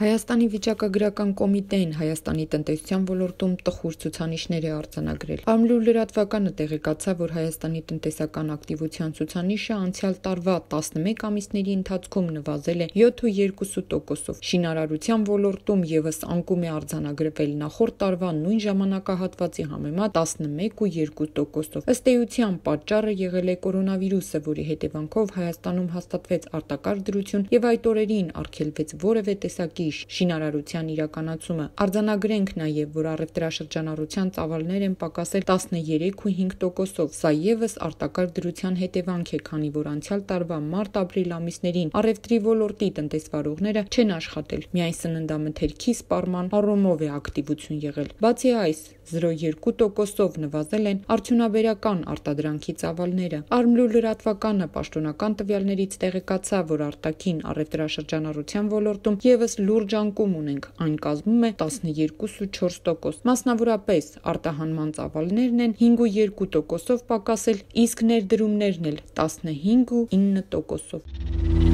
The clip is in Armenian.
Հայաստանի վիճակագրական կոմիտեն Հայաստանի տնտեսության ոլորտում տխուր ցուցանիշներ է արձանագրել։ Արմլուր լրատվականը տեղեկացավ, որ Հայաստանի տնտեսական ակտիվության ցուցանիշը անցյալ տարվա 11 ամիսների ընթացքում նվազել է 7.2%-ով։ Շինարարության ոլորտում եւս անկում է արձանագրվել նախորդ տարվա նույն ժամանակահատվածի համեմատ 11.2%-ով։ Ըստ էության պատճառը եղել է կորոնավիրուսը, որի հետևանքով Հայաստանում հաստատվեց արտակարգ դրություն եւ այդ օրերին արգելվեց որևէ տեսակի ուրիշ շինարարության իրականացումը։ Արձանագրենք նաև, որ առևտրաշրջանառության ծավալներ են պակասել 13.5%-ով։ Սա ևս արտակարգ դրության հետևանք է, քանի որ անցյալ տարվա մարտ-ապրիլ ամիսներին առևտրի ոլորտի տնտեսվարողները չեն աշխատել։ Միայն սննդամթերքի սպառման առումով է ակտիվություն եղել։ Բացի այս, 0.2%-ով նվազել են արդյունաբերական արտադրանքի ծավալները։ Արմլու լրատվականը պաշտոնական տվյալներից տեղեկացավ, որ արտաքին առևտրաշրջանառության ոլորտում եւս լուրջ շրջանկում ունենք, այն կազմում է 12.4%։ Մասնավորապես արտահանման ծավալներն են 5.2%-ով պակասել, իսկ ներդրումներն էլ 15.9%-ով։